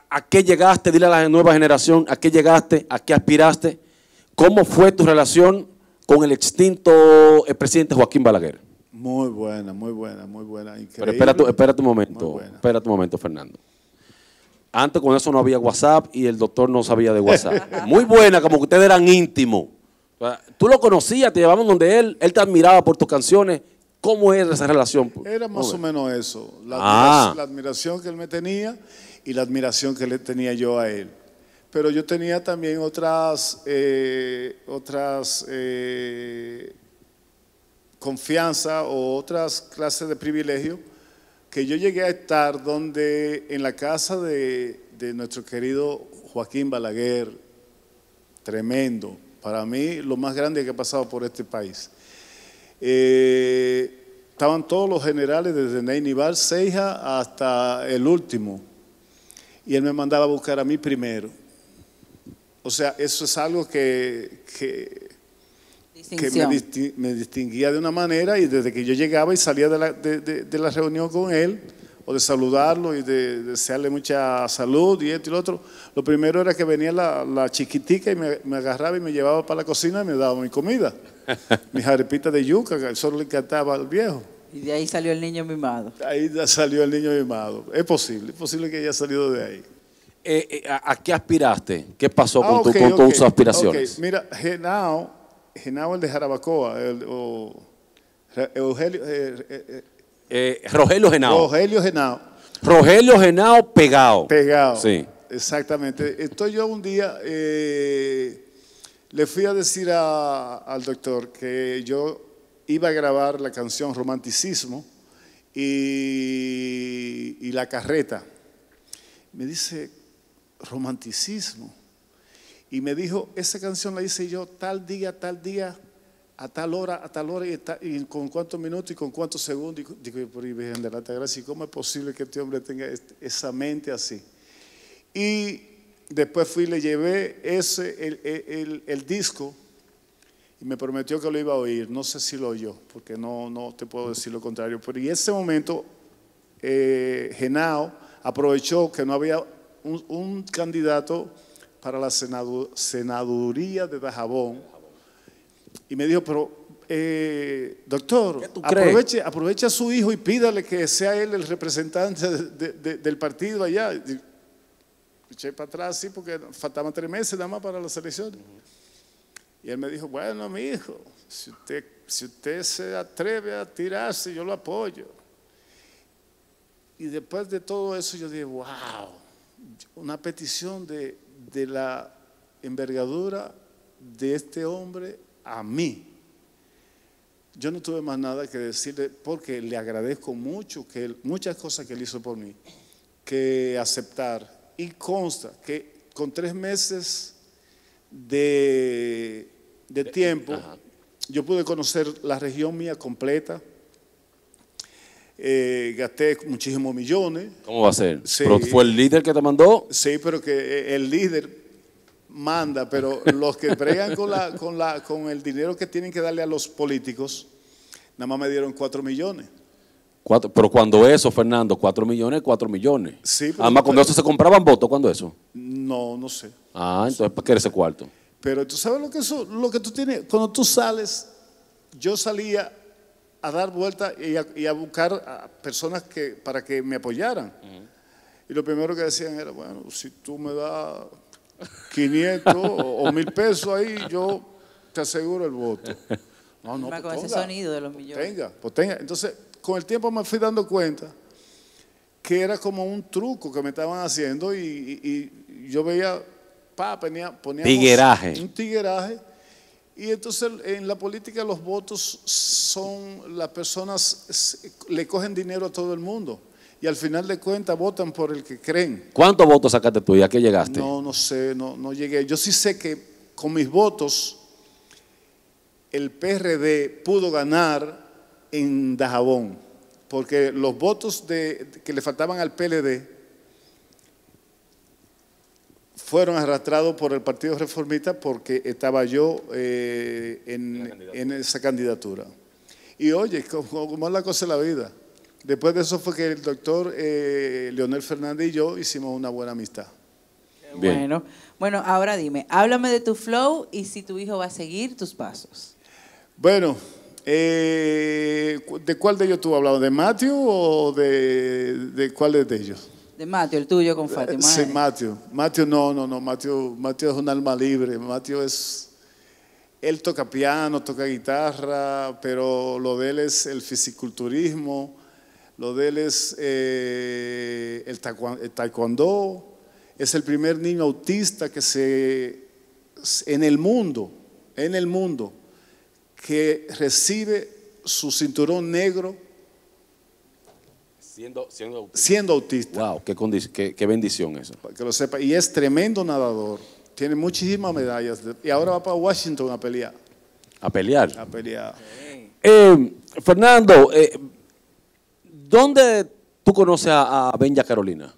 ¿a, qué llegaste? Dile a la nueva generación, ¿a qué llegaste? ¿A qué aspiraste? ¿Cómo fue tu relación con el extinto eh, presidente Joaquín Balaguer? Muy buena, muy buena, muy buena. Pero espera momento. Espera tu momento, Fernando. Antes con eso no había WhatsApp y el doctor no sabía de WhatsApp. Muy buena, como que ustedes eran íntimos. Tú lo conocías, te llevamos donde él, él te admiraba por tus canciones. ¿Cómo era esa relación? Era más o menos eso, ah. la, admiración, que él me tenía y la admiración que le tenía yo a él. Pero yo tenía también otras, eh, otras eh, confianza o otras clases de privilegio yo llegué a estar donde en la casa de, nuestro querido Joaquín Balaguer, tremendo, para mí lo más grande que ha pasado por este país. Eh, estaban todos los generales, desde Neinival Seija hasta el último. Y él me mandaba a buscar a mí primero. O sea, eso es algo que, que que me, distinguía de una manera y desde que yo llegaba y salía de la, reunión con él, o de saludarlo y de, desearle mucha salud y esto y lo otro, lo primero era que venía la, la chiquitica y me, agarraba y me llevaba para la cocina y me daba mi comida, mis arepitas de yuca, que solo le encantaba al viejo. Y de ahí salió el niño mimado. Ahí salió el niño mimado. Es posible, es posible que haya salido de ahí. Eh, eh, ¿a, qué aspiraste? ¿Qué pasó ah, con, tu, tus aspiraciones? Mira, Genao el de Jarabacoa, el, o eh, eh, eh, Rogelio Genao. Rogelio Genao. Rogelio Genao pegado. Pegado. Sí. Exactamente. Entonces yo un día le fui a decir al doctor que yo iba a grabar la canción Romanticismo y La Carreta. Me dice, romanticismo. Y me dijo, esa canción la hice yo tal día, tal día, a tal hora, a tal hora, y, con cuántos minutos y con cuántos segundos. Y digo, por ahí, Virgen de la ¿cómo es posible que este hombre tenga este, esa mente así? Y después fui y le llevé ese, el, disco y me prometió que lo iba a oír. No sé si lo oyó, porque no, no te puedo decir lo contrario. Pero en ese momento, eh, Genao aprovechó que no había un, un candidato para la senaduría de Dajabón y me dijo, pero eh, doctor, aproveche, a su hijo y pídale que sea él el representante del partido allá. eché para atrás, sí, porque faltaban tres meses nada más para las elecciones. Y él me dijo, bueno, mi hijo, si usted, si usted se atreve a tirarse, yo lo apoyo. Y después de todo eso yo dije, wow, una petición de de la envergadura de este hombre a mí. Yo no tuve más nada que decirle porque le agradezco mucho que muchas cosas que él hizo por mí, que aceptar. Y consta que con tres meses de, eh, tiempo yo pude conocer la región mía completa eh, gasté muchísimos millones. ¿Cómo va a ser? ¿Pero ¿Fue el líder que te mandó? Sí, pero que eh, el líder manda, pero los que bregan con, la, con, la, con el dinero que tienen que darle a los políticos, nada más me dieron 4 millones. pero cuando eso, Fernando, ¿Cuatro millones, ¿Cuatro millones. Sí, pero Además, cuando eso se compraban votos, ¿cuándo eso? No, no sé. Ah, entonces, ¿para qué era ese cuarto? Pero tú sabes lo que, eso, lo que tú tienes, cuando tú sales, yo salía a dar vueltas y, a, buscar a personas que, para que me apoyaran. Y lo primero que decían era, bueno, si tú me das 500 o, 1000 pesos ahí, yo te aseguro el voto. No, no, con Entonces, con el tiempo me fui dando cuenta que era como un truco que me estaban haciendo y, yo veía, pa, ponía, tigueraje. un tigueraje y entonces en la política los votos son, las personas le cogen dinero a todo el mundo y al final de cuentas votan por el que creen. ¿Cuántos votos sacaste tú y a qué llegaste? No, no sé, no, no llegué. Yo sí sé que con mis votos el PRD pudo ganar en Dajabón, porque los votos de, que le faltaban al PLD fueron arrastrados por el Partido Reformista porque estaba yo eh, en, esa candidatura. Y oye, como es la cosa de la vida? Después de eso fue que el doctor eh, Leonel Fernández y yo hicimos una buena amistad. Bueno, bueno, ahora dime, háblame de tu flow y si tu hijo va a seguir tus pasos. Bueno, eh, ¿de cuál de ellos tú hablabas? ¿De Matthew o de, de cuál de ellos? De Mateo, el tuyo con eh, Fátima. Sí, Mateo. Mateo no, no, no. Mateo, Mateo es un alma libre. Mateo es... Él toca piano, toca guitarra, pero lo de él es el fisiculturismo, lo de él es eh, el, eh, taekwondo. Es el primer niño autista que se... en el mundo, en el mundo, que recibe su cinturón negro Siendo, autista. Wow, qué, bendición eso. que lo sepa. Y es tremendo nadador. Tiene muchísimas medallas. y ahora va para Washington a pelear. A pelear. A pelear. Eh, Fernando, eh, ¿dónde tú conoces a, Benja Carolina?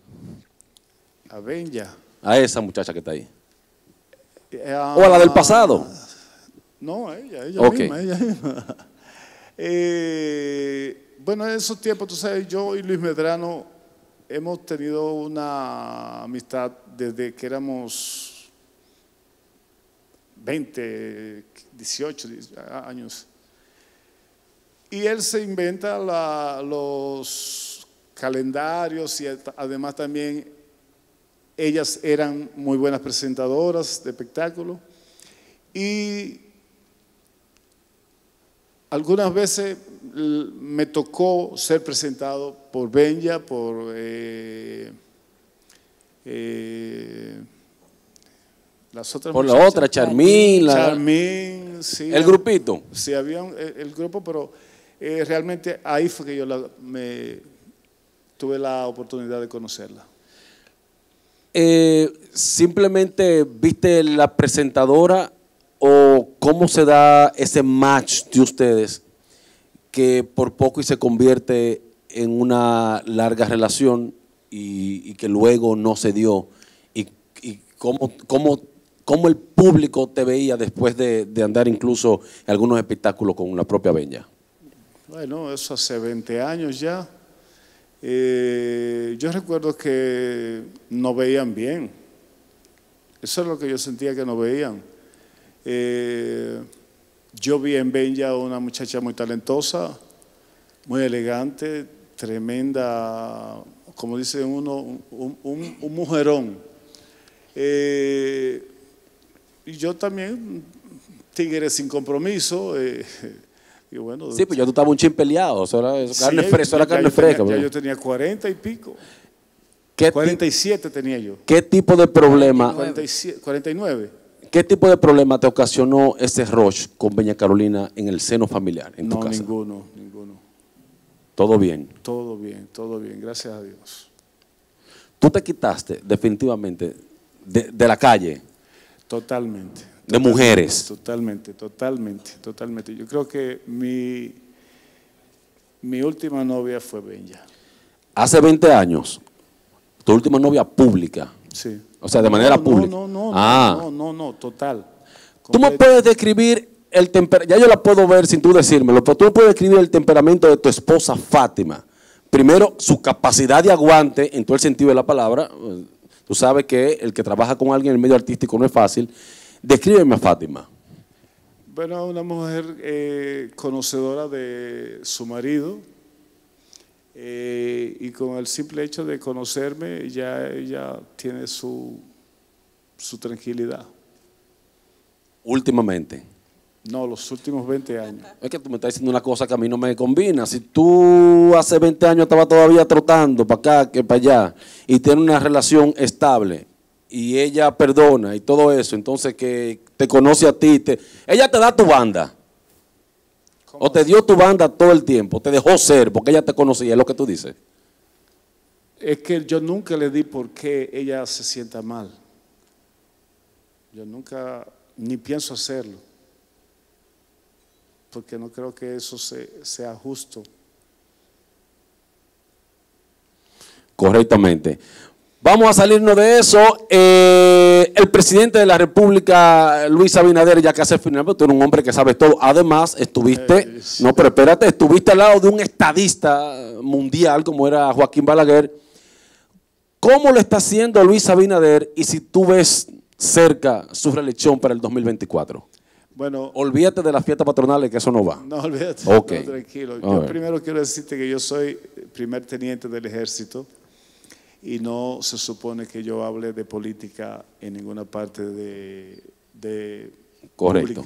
A Benja. A esa muchacha que está ahí. Eh, ¿O a la del ah, pasado? No, ella, ella misma, ella misma. eh, bueno, en esos tiempos, tú sabes, yo y Luis Medrano hemos tenido una amistad desde que éramos 20, 18 años. Y él se inventa los calendarios y además también ellas eran muy buenas presentadoras de espectáculo. Y algunas veces me tocó ser presentado por Benja, por eh, eh, las otras. Por la otra, Charmín. Charmín, sí. El grupito. Sí, había un, el grupo, pero eh, realmente ahí fue que yo me, tuve la oportunidad de conocerla. simplemente viste la presentadora o cómo se da ese match de ustedes que por poco y se convierte en una larga relación y, que luego no se dio. Y, y cómo, cómo, cómo, el público te veía después de, andar incluso en algunos espectáculos con la propia Beña? Bueno, eso hace 20 años ya. Eh, yo recuerdo que no veían bien. Eso es lo que yo sentía que no veían. Eh, yo vi en Benja una muchacha muy talentosa, muy elegante, tremenda, como dice uno, un, mujerón. Eh, y yo también, tigre sin compromiso. Eh, bueno, sí, pues yo estaba un chin peleado, eso era, carne, fresca. carne fresca tenía, ya yo tenía 40 pues. y pico. 47 tenía yo. ¿Qué tipo de problema? 47, 49. ¿Qué tipo de problema te ocasionó ese rush con Peña Carolina en el seno familiar, en tu casa? ninguno, ninguno. ¿Todo bien? Todo bien, todo bien, gracias a Dios. ¿Tú te quitaste definitivamente de, la calle? Totalmente. ¿De mujeres? Totalmente, totalmente, totalmente. Yo creo que mi, mi última novia fue Benja. Hace 20 años, tu última novia pública. Sí. O sea, de manera pública. No, no, no, ah. no, no, no, total. Tú me puedes describir el temperamento, ya yo la puedo ver sin tú decírmelo, pero tú me puedes describir el temperamento de tu esposa Fátima. Primero, su capacidad de aguante en todo el sentido de la palabra. Tú sabes que el que trabaja con alguien en el medio artístico no es fácil. Descríbeme a Fátima. Bueno, una mujer eh, conocedora de su marido, eh, y con el simple hecho de conocerme ya ella tiene su, tranquilidad. Últimamente. No, los últimos 20 años. Es que tú me estás diciendo una cosa que a mí no me combina. Si tú hace 20 años estabas todavía trotando para acá que para allá y tienes una relación estable y ella perdona y todo eso, entonces que te conoce a ti, te, ella te da tu banda. O te dio tu banda todo el tiempo, te dejó ser porque ella te conocía, es lo que tú dices. Es que yo nunca le di por qué ella se sienta mal. Yo nunca ni pienso hacerlo, porque no creo que eso sea justo. Correctamente. Vamos a salirnos de eso. Eh, el presidente de la República, Luis Abinader, ya que hace final, tú eres un hombre que sabe todo. Además, estuviste, eh, no, pero espérate, estuviste al lado de un estadista mundial como era Joaquín Balaguer. ¿Cómo lo está haciendo Luis Abinader y si tú ves cerca su reelección para el 2024? Bueno, olvídate de las fiestas patronales, que eso no va. No, olvídate. tranquilo. Yo primero quiero decirte que yo soy primer teniente del ejército y no se supone que yo hable de política en ninguna parte de, de Correcto.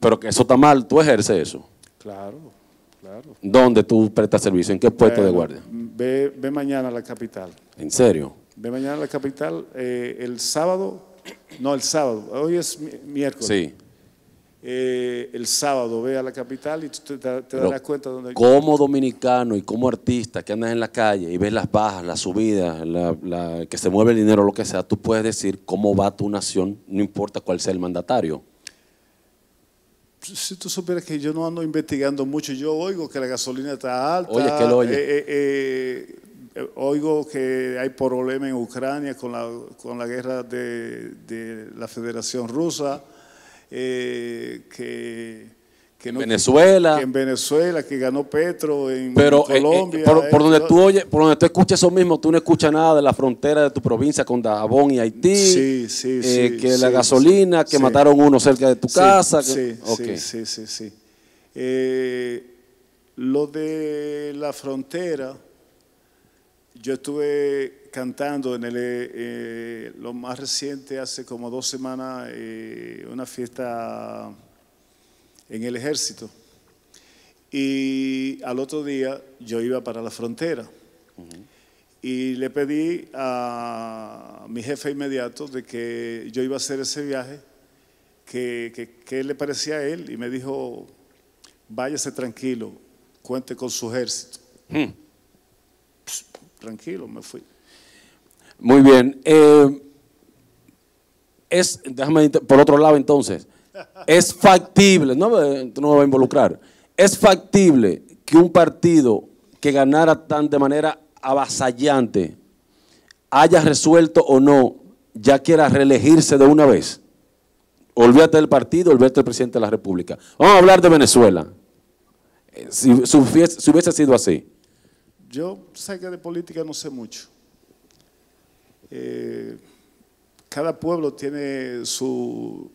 pero que eso está mal, tú ejerces eso. Claro, claro. ¿Dónde tú prestas servicio? ¿En qué puesto de guardia? Ve, ve, mañana a la capital. ¿En serio? Ve mañana a la capital. Eh, el sábado, no, el sábado, hoy es miércoles. Sí. Eh, el sábado ve a la capital y te, te darás cuenta Como dominicano y como artista que andas en la calle y ves las bajas, las subidas, que se mueve el dinero, lo que sea, tú puedes decir cómo va tu nación, no importa cuál sea el mandatario. Si tú supieras que yo no ando investigando mucho, yo oigo que la gasolina está alta. Eh, eh, oigo que hay problemas en Ucrania con la, guerra de la Federación Rusa eh, que, no, Venezuela. en Venezuela, que ganó Petro, en eh, eh, Colombia. Pero por, donde tú por donde tú escuchas eso mismo, tú no escuchas nada de la frontera de tu provincia con Dajabón y Haití. Sí, eh, que la gasolina, que mataron uno cerca de tu casa. Sí, sí, sí, lo de la frontera, yo estuve cantando en el, eh, lo más reciente, hace como dos semanas, eh, una fiesta en el ejército. Y al otro día yo iba para la frontera. Y le pedí a mi jefe inmediato de que yo iba a hacer ese viaje, que, le parecía a él. Y me dijo, váyase tranquilo, cuente con su ejército. Hmm. tranquilo, me fui. Muy bien. Eh, es, déjame, por otro lado entonces, es factible, no, me voy a involucrar, es factible que un partido que ganara tan de manera avasallante haya resuelto o no, ya quiera reelegirse de una vez. Olvídate del partido, olvídate del presidente de la República. Vamos a hablar de Venezuela. Eh, si hubiese sido así. Yo sé que de política no sé mucho. Eh, cada pueblo tiene su,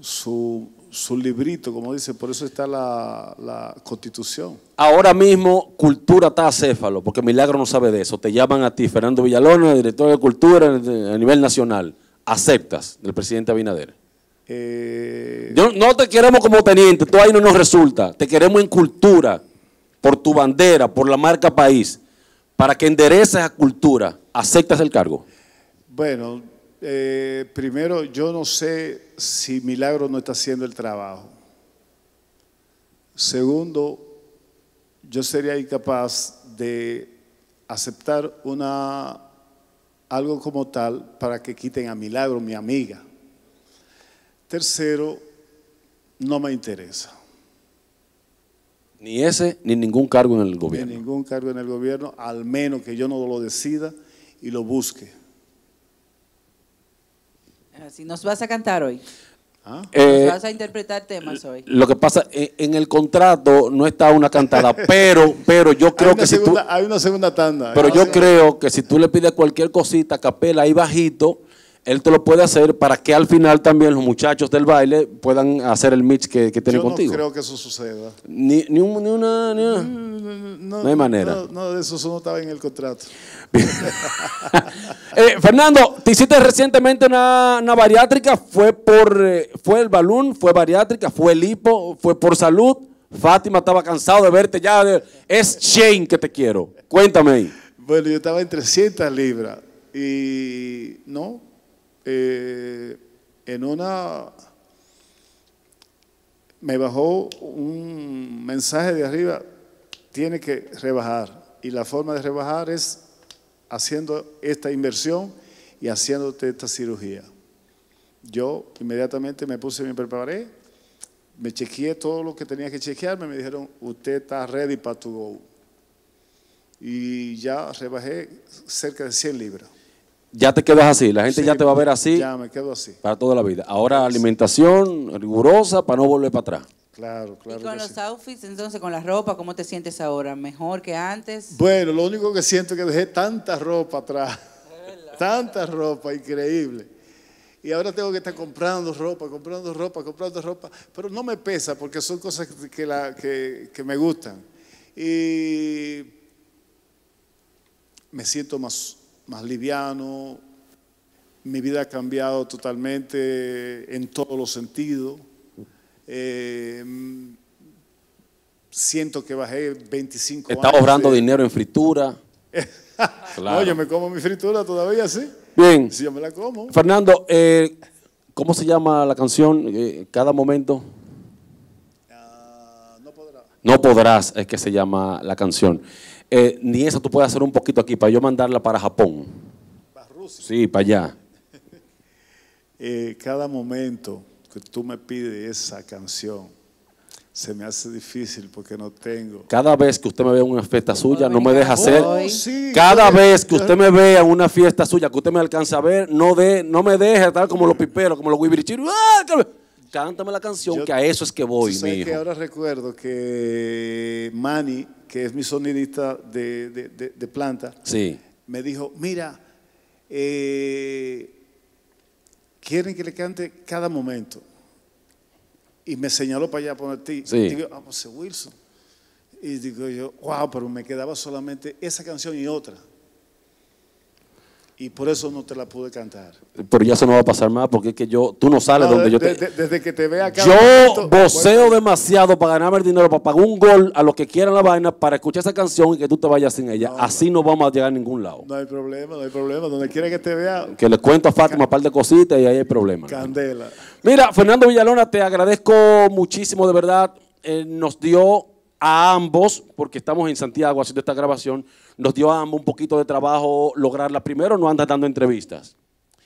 su, su, librito, como dice, por eso está la, constitución. Ahora mismo, cultura está acéfalo, porque Milagro no sabe de eso. Te llaman a ti, Fernando el director de cultura a nivel nacional. ¿Aceptas del presidente Abinader? Eh, Yo, no te queremos como teniente, tú ahí no nos resulta. Te queremos en cultura, por tu bandera, por la marca país para que endereces a cultura? ¿Aceptas el cargo? Bueno, eh, primero yo no sé si Milagro no está haciendo el trabajo. Segundo, yo sería incapaz de aceptar una, algo como tal para que quiten a Milagro, mi amiga. Tercero, no me interesa. Ni ese, ni ningún cargo en el gobierno. ningún cargo en el gobierno, al menos que yo no lo decida y lo busque. Ah, si nos vas a cantar hoy. ¿Ah? Eh, vas a interpretar temas hoy. Lo que pasa, eh, en el contrato no está una cantada, pero, pero yo creo que si tú... Hay una segunda tanda. Pero ah, yo creo que si tú le pides cualquier cosita, capela ahí bajito, él te lo puede hacer para que al final también los muchachos del baile puedan hacer el mix que, que contigo. Yo no creo que eso suceda. Ni, una, mm, No, hay manera. No, eso, no estaba en el contrato. Eh, Fernando, te hiciste recientemente una, bariátrica. ¿Fue por eh, fue el balón? ¿Fue bariátrica? ¿Fue el hipo? ¿Fue por salud? Fátima estaba cansado de verte ya. es Shane que te quiero. Cuéntame Bueno, yo estaba en 300 libras y no, eh, en una me bajó un mensaje de arriba, tiene que rebajar. Y la forma de rebajar es haciendo esta inversión y haciéndote esta cirugía. Yo inmediatamente me puse, me preparé, me chequeé todo lo que tenía que chequearme, me dijeron, usted está ready para to go. Y ya rebajé cerca de 100 libras ya te quedas así, la gente ya te va a ver así. Ya me quedo así. Para toda la vida. Ahora alimentación rigurosa para no volver para atrás. Claro, claro. ¿Y con los outfits, entonces, con la ropa, cómo te sientes ahora? ¿Mejor que antes? Bueno, lo único que siento es que dejé tanta ropa atrás. tanta ropa, increíble. Y ahora tengo que estar comprando ropa, comprando ropa, comprando ropa. Pero no me pesa porque son cosas que me gustan. Y me siento más más liviano, mi vida ha cambiado totalmente en todos los sentidos. Eh, siento que bajé 25 Está ahorrando dinero en fritura. claro. me como mi fritura todavía, sí. Bien. Sí, yo me la como. Fernando, eh, ¿cómo se llama la canción? Eh, cada momento. Ah, no podrás. No podrás, es que se llama la canción. Eh, ni esa tú puedes hacer un poquito aquí para yo mandarla para Japón. Para Rusia. Sí, para allá. Eh, cada momento que tú me pides esa canción, se me hace difícil porque no tengo. Cada vez que usted me vea en una fiesta suya, no me deja hacer. Cada vez que usted me vea en una fiesta suya, que usted me alcanza a ver, no, de, no me deja estar como los piperos, como los huibirichiros. ¡Ah, cántame la canción, que a eso es que voy, que ahora recuerdo que Manny, que es mi sonidista de, planta, me dijo, mira, eh, quieren que le cante cada momento. Y me señaló para allá, poner ti. Y digo, ah, pues, Wilson. Y digo yo, wow, pero me quedaba solamente esa canción y otra y por eso no te la pude cantar. Pero ya eso no va a pasar más porque es que yo, tú no sales donde yo te. desde que te vea acá. Yo voceo demasiado para ganarme el dinero, para pagar un gol a los que quieran la vaina, para escuchar esa canción y que tú te vayas sin ella. Así no vamos a llegar a ningún lado. No hay problema, no hay problema. Donde quiera que te vea. Que le cuento a Fátima un par de cositas y ahí hay problema. Candela. Mira, Fernando Villalona, te agradezco muchísimo, de verdad. Eh, nos dio a ambos, porque estamos en Santiago haciendo esta grabación, nos dio a ambos un poquito de trabajo lograrla. Primero, no andas dando entrevistas.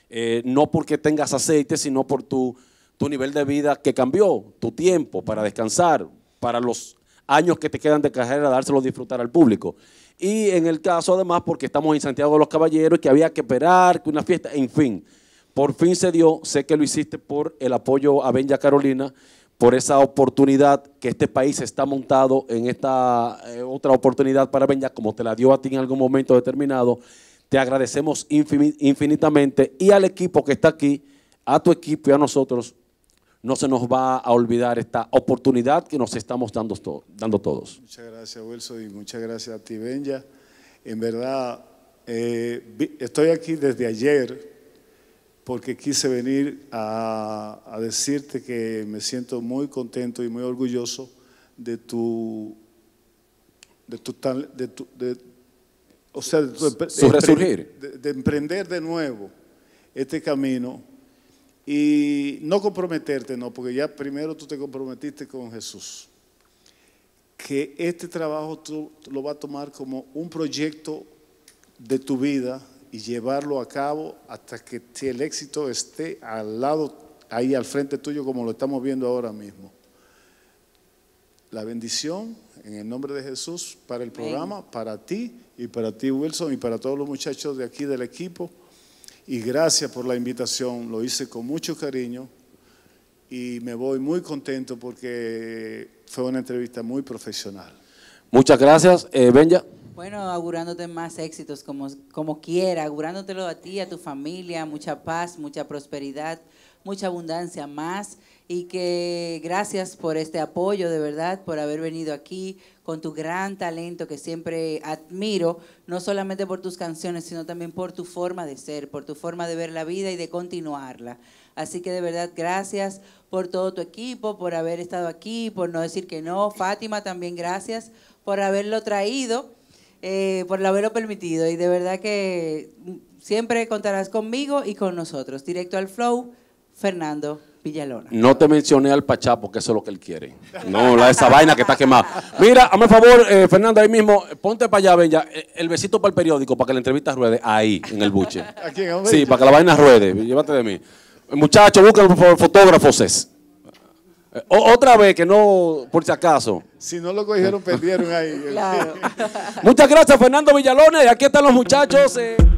Eh, no porque tengas aceite, sino por tu, tu nivel de vida que cambió, tu tiempo para descansar, para los años que te quedan de carrera, dárselo disfrutar al público. Y en el caso, además, porque estamos en Santiago de los Caballeros y que había que esperar que una fiesta, en fin. Por fin se dio, sé que lo hiciste por el apoyo a Benja Carolina por esa oportunidad que este país está montado en esta eh, otra oportunidad para Benja, como te la dio a ti en algún momento determinado. Te agradecemos infinitamente y al equipo que está aquí, a tu equipo y a nosotros, no se nos va a olvidar esta oportunidad que nos estamos dando, dando todos. Muchas gracias, Wilson, y muchas gracias a ti, Benja. En verdad, eh, estoy aquí desde ayer porque quise venir a, decirte que me siento muy contento y muy orgulloso de tu, de tu, de tu de, o sea, de, de emprender de nuevo este camino y no comprometerte, no, porque ya primero tú te comprometiste con Jesús. Que este trabajo tú lo vas a tomar como un proyecto de tu vida, y llevarlo a cabo hasta que el éxito esté al lado, ahí al frente tuyo, como lo estamos viendo ahora mismo. La bendición en el nombre de Jesús para el programa, para ti y para ti Wilson y para todos los muchachos de aquí del equipo. Y gracias por la invitación, lo hice con mucho cariño y me voy muy contento porque fue una entrevista muy profesional. Muchas gracias, eh, Benja. Bueno, augurándote más éxitos como, como quiera, augurándotelo a ti, a tu familia, mucha paz, mucha prosperidad, mucha abundancia más y que gracias por este apoyo, de verdad, por haber venido aquí con tu gran talento que siempre admiro, no solamente por tus canciones, sino también por tu forma de ser, por tu forma de ver la vida y de continuarla. Así que de verdad, gracias por todo tu equipo, por haber estado aquí, por no decir que no. Fátima, también gracias por haberlo traído eh, por haberlo permitido y de verdad que siempre contarás conmigo y con nosotros. Directo al Flow, Fernando. Villalona. No te mencioné al Pachá porque eso es lo que él quiere. No, la, esa vaina que está quemada. Mira, a mi favor, eh, Fernando, ahí mismo, ponte para allá, Bella, eh, el besito para el periódico, para que la entrevista ruede ahí, en el buche. sí, para que la vaina ruede. Llévate de mí. Muchachos, busca fotógrafos. Eh, otra vez, que no, por si acaso. Si no lo cogieron, perdieron ahí. Muchas gracias, Fernando Villalones. Aquí están los muchachos. Eh.